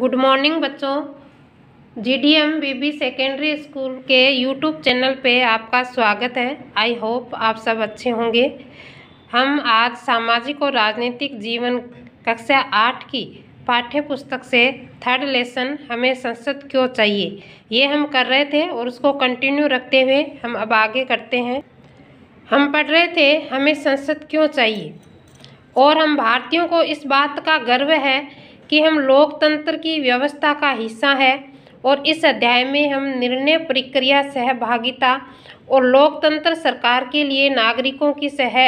good morning बच्चों G D M B B secondary school के YouTube channel पे आपका स्वागत है आई होप आप सब अच्छे होंगे हम आज सामाजिक और राजनीतिक जीवन कक्षा आठ की पाठ्य पुस्तक से थर्ड लेसन हमें संसद क्यों चाहिए ये हम कर रहे थे और उसको कंटिन्यू रखते हुए हम अब आगे करते हैं हम पढ़ रहे थे हमें संसद क्यों चाहिए और हम भारतीयों को इस बात का गर्व है कि हम लोकतंत्र की व्यवस्था का हिस्सा हैं और इस अध्याय में हम निर्णय प्रक्रिया सहभागिता और लोकतंत्र सरकार के लिए नागरिकों की सह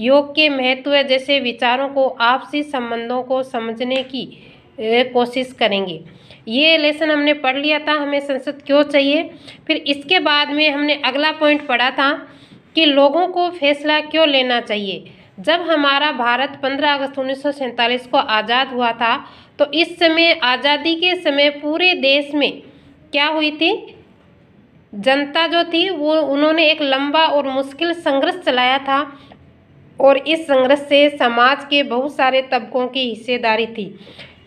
योग के महत्व जैसे विचारों को आपसी संबंधों को समझने की कोशिश करेंगे ये लेसन हमने पढ़ लिया था हमें संसद क्यों चाहिए फिर इसके बाद में हमने अगला पॉइंट पढ़ा था कि लोगों को फैसला क्यों लेना चाहिए जब हमारा भारत 15 अगस्त उन्नीस को आज़ाद हुआ था तो इस समय आज़ादी के समय पूरे देश में क्या हुई थी जनता जो थी वो उन्होंने एक लंबा और मुश्किल संघर्ष चलाया था और इस संघर्ष से समाज के बहुत सारे तबकों की हिस्सेदारी थी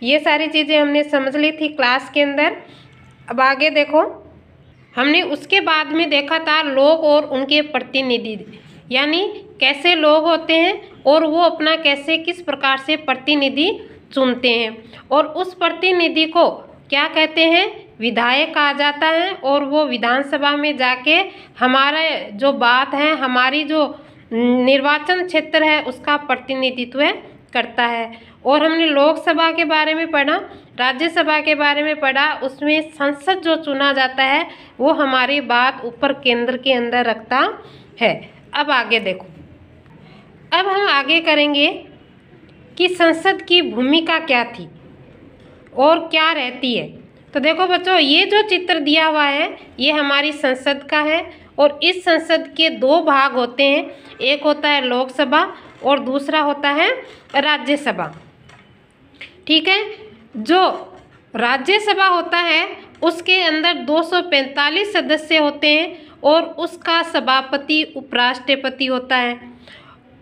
ये सारी चीज़ें हमने समझ ली थी क्लास के अंदर अब आगे देखो हमने उसके बाद में देखा था लोग और उनके प्रतिनिधि यानी कैसे लोग होते हैं और वो अपना कैसे किस प्रकार से प्रतिनिधि चुनते हैं और उस प्रतिनिधि को क्या कहते हैं विधायक कहा जाता है और वो विधानसभा में जाके हमारा जो बात है हमारी जो निर्वाचन क्षेत्र है उसका प्रतिनिधित्व करता है और हमने लोकसभा के बारे में पढ़ा राज्यसभा के बारे में पढ़ा उसमें संसद जो चुना जाता है वो हमारी बात ऊपर केंद्र के अंदर रखता है अब आगे देखो अब हम आगे करेंगे कि संसद की भूमिका क्या थी और क्या रहती है तो देखो बच्चों ये जो चित्र दिया हुआ है ये हमारी संसद का है और इस संसद के दो भाग होते हैं एक होता है लोकसभा और दूसरा होता है राज्यसभा ठीक है जो राज्यसभा होता है उसके अंदर 245 सदस्य होते हैं और उसका सभापति उपराष्ट्रपति होता है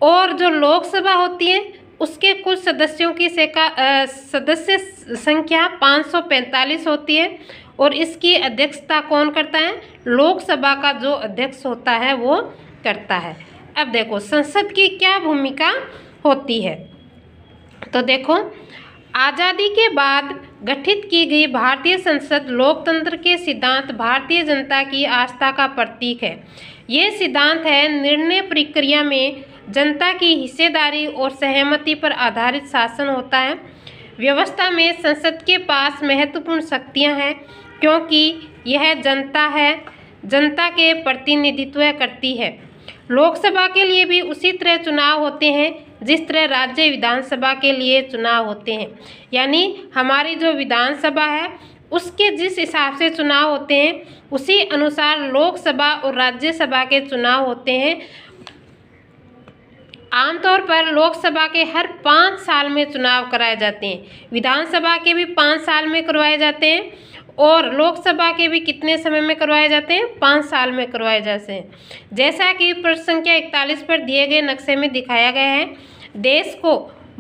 और जो लोकसभा होती है उसके कुल सदस्यों की सेका सदस्य संख्या 545 होती है और इसकी अध्यक्षता कौन करता है लोकसभा का जो अध्यक्ष होता है वो करता है अब देखो संसद की क्या भूमिका होती है तो देखो आज़ादी के बाद गठित की गई भारतीय संसद लोकतंत्र के सिद्धांत भारतीय जनता की आस्था का प्रतीक है ये सिद्धांत है निर्णय प्रक्रिया में जनता की हिस्सेदारी और सहमति पर आधारित शासन होता है व्यवस्था में संसद के पास महत्वपूर्ण शक्तियां हैं क्योंकि यह जनता है जनता के प्रतिनिधित्व करती है लोकसभा के लिए भी उसी तरह चुनाव होते हैं जिस तरह राज्य विधानसभा के लिए चुनाव होते हैं यानी हमारी जो विधानसभा है उसके जिस हिसाब से चुनाव होते हैं उसी अनुसार लोकसभा और राज्यसभा के चुनाव होते हैं आमतौर पर लोकसभा के हर पाँच साल में चुनाव कराए जाते हैं विधानसभा के भी पाँच साल में करवाए जाते हैं और लोकसभा के भी कितने समय में करवाए जाते हैं पाँच साल में करवाए जाते हैं जैसा कि प्रश्न संख्या इकतालीस पर दिए गए नक्शे में दिखाया गया है देश को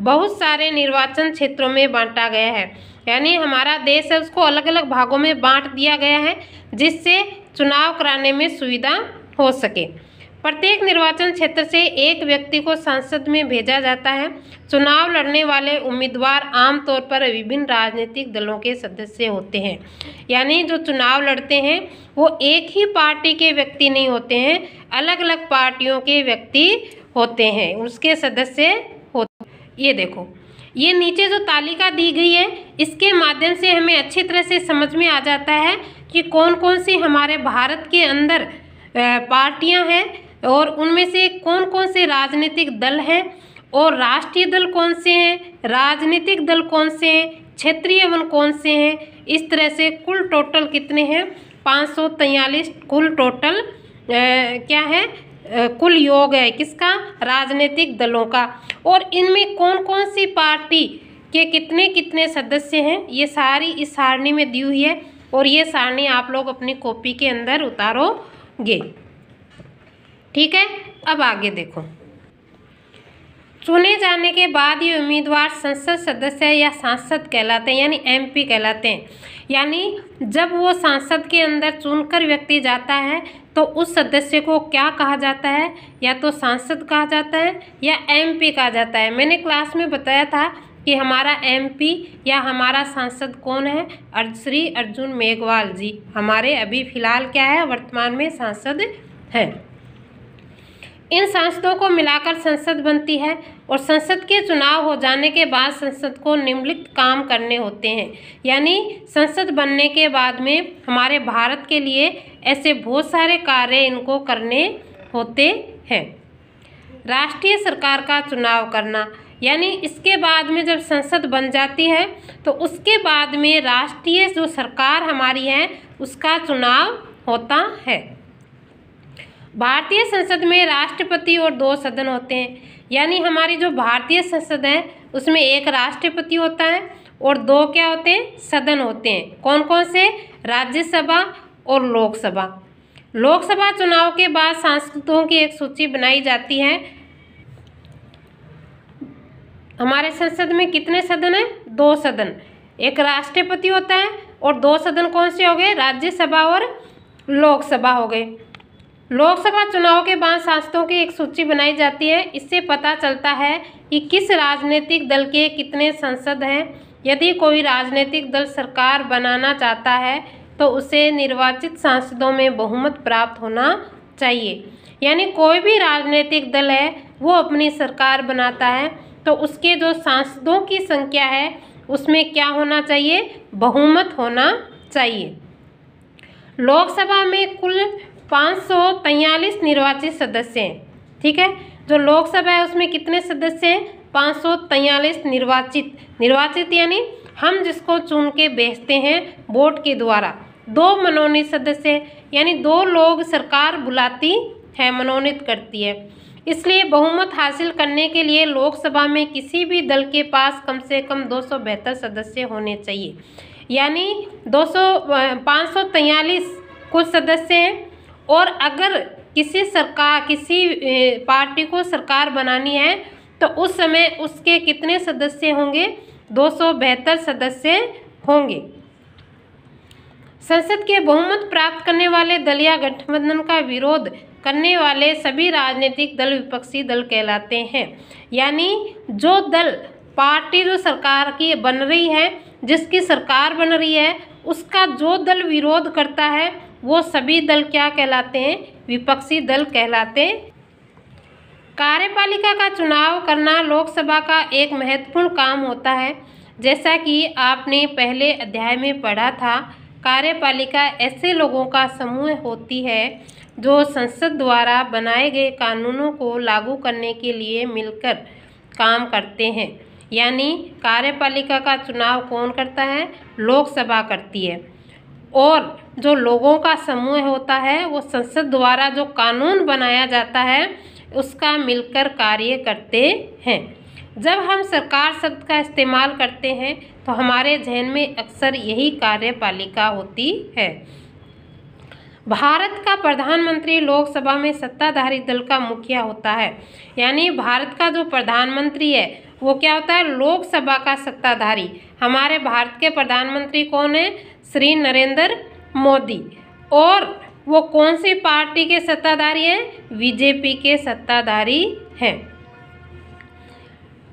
बहुत सारे निर्वाचन क्षेत्रों में बांटा गया है यानी हमारा देश है उसको अलग अलग भागों में बांट दिया गया है जिससे चुनाव कराने में सुविधा हो सके प्रत्येक निर्वाचन क्षेत्र से एक व्यक्ति को संसद में भेजा जाता है चुनाव लड़ने वाले उम्मीदवार आमतौर पर विभिन्न राजनीतिक दलों के सदस्य होते हैं यानी जो चुनाव लड़ते हैं वो एक ही पार्टी के व्यक्ति नहीं होते हैं अलग अलग पार्टियों के व्यक्ति होते हैं उसके सदस्य होते ये देखो ये नीचे जो तालिका दी गई है इसके माध्यम से हमें अच्छी तरह से समझ में आ जाता है कि कौन कौन सी हमारे भारत के अंदर पार्टियां हैं और उनमें से कौन कौन से राजनीतिक दल हैं और राष्ट्रीय दल कौन से हैं राजनीतिक दल कौन से हैं क्षेत्रीय वन कौन से हैं इस तरह से कुल टोटल कितने हैं पाँच कुल टोटल आ, क्या है कुल योग है किसका राजनीतिक दलों का और इनमें कौन कौन सी पार्टी के कितने कितने सदस्य हैं ये सारी इस सारणी में दी हुई है और ये सारणी आप लोग अपनी कॉपी के अंदर उतारोगे ठीक है अब आगे देखो चुने जाने के बाद ये उम्मीदवार संसद सदस्य या सांसद कहलाते हैं यानी एमपी कहलाते हैं यानी जब वो सांसद के अंदर चुनकर व्यक्ति जाता है तो उस सदस्य को क्या कहा जाता है या तो सांसद कहा जाता है या एमपी कहा जाता है मैंने क्लास में बताया था कि हमारा एमपी या हमारा सांसद कौन है श्री अर्जुन मेघवाल जी हमारे अभी फ़िलहाल क्या है वर्तमान में सांसद हैं इन सांसदों को मिलाकर संसद बनती है और संसद के चुनाव हो जाने के बाद संसद को निम्नलिखित काम करने होते हैं यानी संसद बनने के बाद में हमारे भारत के लिए ऐसे बहुत सारे कार्य इनको करने होते हैं राष्ट्रीय सरकार का चुनाव करना यानी इसके बाद में जब संसद बन जाती है तो उसके बाद में राष्ट्रीय जो सरकार हमारी है उसका चुनाव होता है भारतीय संसद में राष्ट्रपति और दो सदन होते हैं यानी हमारी जो भारतीय संसद है उसमें एक राष्ट्रपति होता है और दो क्या होते हैं सदन होते हैं कौन कौन से राज्यसभा और लोकसभा लोकसभा चुनाव के बाद सांसदों की एक सूची बनाई जाती है हमारे संसद में कितने सदन हैं दो सदन एक राष्ट्रपति होता है और दो सदन कौन से हो गए राज्यसभा और लोकसभा हो गए लोकसभा चुनाव के बाद शासकों की एक सूची बनाई जाती है इससे पता चलता है कि किस राजनीतिक दल के कितने सांसद हैं यदि कोई राजनीतिक दल सरकार बनाना चाहता है तो उसे निर्वाचित सांसदों में बहुमत प्राप्त होना चाहिए यानी कोई भी राजनीतिक दल है वो अपनी सरकार बनाता है तो उसके जो सांसदों की संख्या है उसमें क्या होना चाहिए बहुमत होना चाहिए लोकसभा में कुल पाँच निर्वाचित सदस्य हैं ठीक है जो लोकसभा है उसमें कितने सदस्य हैं पाँच निर्वाचित निर्वाचित यानी हम जिसको चुन के बेचते हैं वोट के द्वारा दो मनोनीत सदस्य यानी दो लोग सरकार बुलाती है मनोनीत करती है इसलिए बहुमत हासिल करने के लिए लोकसभा में किसी भी दल के पास कम से कम दो सदस्य होने चाहिए यानी दो सौ कुछ सदस्य हैं और अगर किसी सरकार किसी पार्टी को सरकार बनानी है तो उस समय उसके कितने सदस्य होंगे दो सदस्य होंगे संसद के बहुमत प्राप्त करने वाले दल या गठबंधन का विरोध करने वाले सभी राजनीतिक दल विपक्षी दल कहलाते हैं यानी जो दल पार्टी जो सरकार की बन रही है जिसकी सरकार बन रही है उसका जो दल विरोध करता है वो सभी दल क्या कहलाते हैं विपक्षी दल कहलाते कार्यपालिका का चुनाव करना लोकसभा का एक महत्वपूर्ण काम होता है जैसा कि आपने पहले अध्याय में पढ़ा था कार्यपालिका ऐसे लोगों का समूह होती है जो संसद द्वारा बनाए गए कानूनों को लागू करने के लिए मिलकर काम करते हैं यानी कार्यपालिका का चुनाव कौन करता है लोकसभा करती है और जो लोगों का समूह होता है वो संसद द्वारा जो कानून बनाया जाता है उसका मिलकर कार्य करते हैं जब हम सरकार शब्द का इस्तेमाल करते हैं तो हमारे जहन में अक्सर यही कार्यपालिका होती है भारत का प्रधानमंत्री लोकसभा में सत्ताधारी दल का मुखिया होता है यानी भारत का जो प्रधानमंत्री है वो क्या होता है लोकसभा का सत्ताधारी हमारे भारत के प्रधानमंत्री कौन है श्री नरेंद्र मोदी और वो कौन सी पार्टी के सत्ताधारी हैं बीजेपी के सत्ताधारी हैं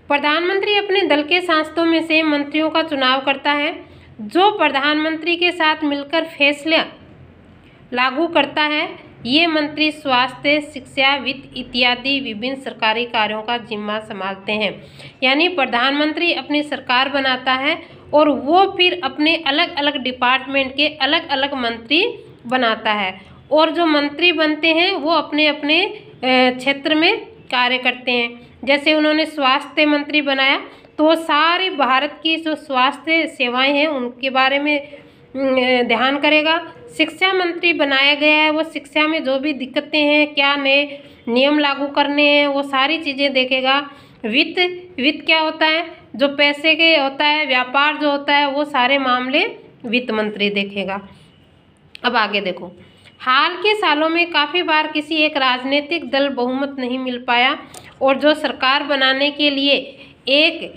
प्रधानमंत्री अपने दल के सांसदों में से मंत्रियों का चुनाव करता है जो प्रधानमंत्री के साथ मिलकर फैसले लागू करता है ये मंत्री स्वास्थ्य शिक्षा वित्त इत्यादि विभिन्न सरकारी कार्यों का जिम्मा संभालते हैं यानी प्रधानमंत्री अपनी सरकार बनाता है और वो फिर अपने अलग अलग डिपार्टमेंट के अलग अलग मंत्री बनाता है और जो मंत्री बनते हैं वो अपने अपने क्षेत्र में कार्य करते हैं जैसे उन्होंने स्वास्थ्य मंत्री बनाया तो वो सारे भारत की जो स्वास्थ्य सेवाएं हैं उनके बारे में ध्यान करेगा शिक्षा मंत्री बनाया गया है वो शिक्षा में जो भी दिक्कतें हैं क्या नए नियम लागू करने हैं वो सारी चीज़ें देखेगा वित्त वित्त क्या होता है जो पैसे के होता है व्यापार जो होता है वो सारे मामले वित्त मंत्री देखेगा अब आगे देखो हाल के सालों में काफ़ी बार किसी एक राजनीतिक दल बहुमत नहीं मिल पाया और जो सरकार बनाने के लिए एक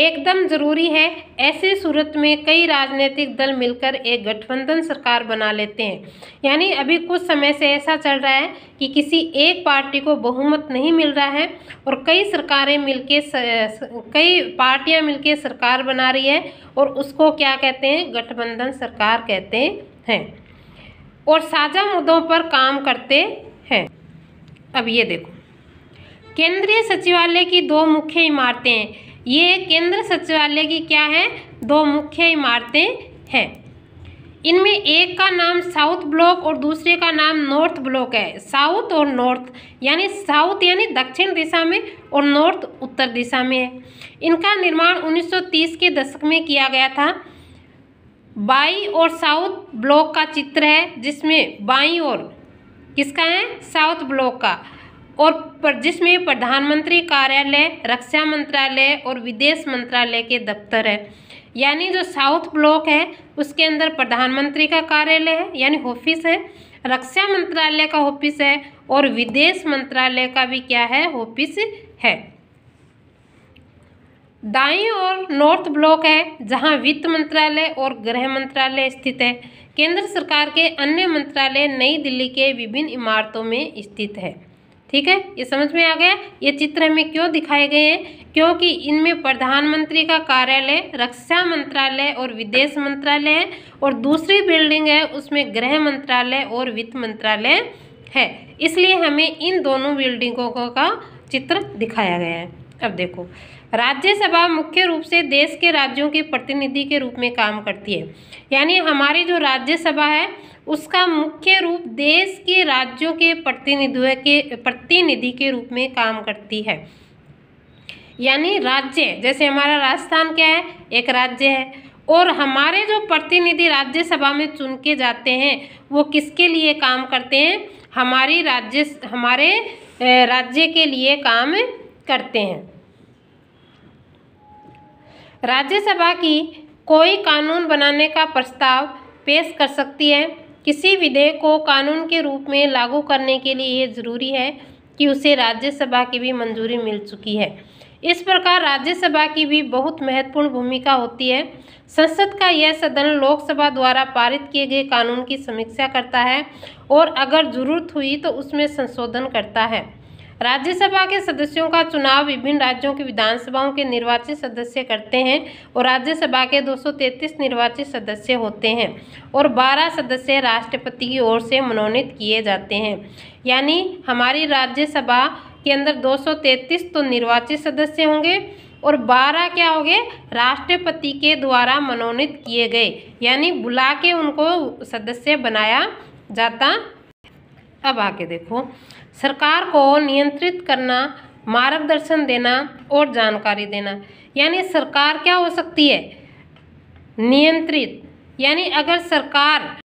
एकदम ज़रूरी है ऐसे सूरत में कई राजनीतिक दल मिलकर एक गठबंधन सरकार बना लेते हैं यानी अभी कुछ समय से ऐसा चल रहा है कि किसी एक पार्टी को बहुमत नहीं मिल रहा है और कई सरकारें मिलके कई पार्टियां मिलके सरकार बना रही है और उसको क्या कहते हैं गठबंधन सरकार कहते हैं और साझा मुद्दों पर काम करते हैं अब ये देखो केंद्रीय सचिवालय की दो मुख्य इमारतें ये केंद्र सचिवालय की क्या है दो मुख्य इमारतें हैं इनमें एक का नाम साउथ ब्लॉक और दूसरे का नाम नॉर्थ ब्लॉक है साउथ और नॉर्थ यानी साउथ यानी दक्षिण दिशा में और नॉर्थ उत्तर दिशा में है इनका निर्माण 1930 के दशक में किया गया था बाई और साउथ ब्लॉक का चित्र है जिसमें बाई और किसका है साउथ ब्लॉक का और पर जिसमें प्रधानमंत्री कार्यालय रक्षा मंत्रालय और विदेश मंत्रालय के दफ्तर है यानी जो साउथ ब्लॉक है उसके अंदर प्रधानमंत्री का कार्यालय है यानी ऑफिस है रक्षा मंत्रालय का ऑफिस है और विदेश मंत्रालय का भी क्या है ऑफिस है दाई और नॉर्थ ब्लॉक है जहां वित्त मंत्रालय और गृह मंत्रालय स्थित है केंद्र सरकार के अन्य मंत्रालय नई दिल्ली के विभिन्न इमारतों में स्थित है ठीक है ये समझ में आ गया ये चित्र हमें क्यों दिखाए गए हैं क्योंकि इनमें प्रधानमंत्री का कार्यालय रक्षा मंत्रालय और विदेश मंत्रालय है और दूसरी बिल्डिंग है उसमें गृह मंत्रालय और वित्त मंत्रालय है इसलिए हमें इन दोनों बिल्डिंगों का चित्र दिखाया गया है अब देखो राज्यसभा मुख्य रूप से देश के राज्यों के प्रतिनिधि के रूप में काम करती है यानी हमारी जो राज्यसभा है उसका मुख्य रूप देश के राज्यों के प्रतिनिधित्व के प्रतिनिधि के रूप में काम करती है यानी राज्य जैसे हमारा राजस्थान क्या है एक राज्य है और हमारे जो प्रतिनिधि राज्यसभा में चुन के जाते हैं वो किसके लिए काम करते हैं हमारी राज्य हमारे राज्य के लिए काम करते हैं राज्यसभा की कोई कानून बनाने का प्रस्ताव पेश कर सकती है किसी विधेयक को कानून के रूप में लागू करने के लिए यह जरूरी है कि उसे राज्यसभा की भी मंजूरी मिल चुकी है इस प्रकार राज्यसभा की भी बहुत महत्वपूर्ण भूमिका होती है संसद का यह सदन लोकसभा द्वारा पारित किए गए कानून की समीक्षा करता है और अगर जरूरत हुई तो उसमें संशोधन करता है राज्यसभा के सदस्यों का चुनाव विभिन्न राज्यों की विधानसभाओं के निर्वाचित सदस्य करते हैं और राज्यसभा के 233 निर्वाचित सदस्य होते हैं और 12 सदस्य राष्ट्रपति की ओर से मनोनीत किए जाते हैं यानी हमारी राज्यसभा के अंदर 233 तो निर्वाचित सदस्य होंगे और 12 क्या होंगे राष्ट्रपति के द्वारा मनोनीत किए गए यानी बुला के उनको सदस्य बनाया जाता अब आके देखो सरकार को नियंत्रित करना मार्गदर्शन देना और जानकारी देना यानी सरकार क्या हो सकती है नियंत्रित यानी अगर सरकार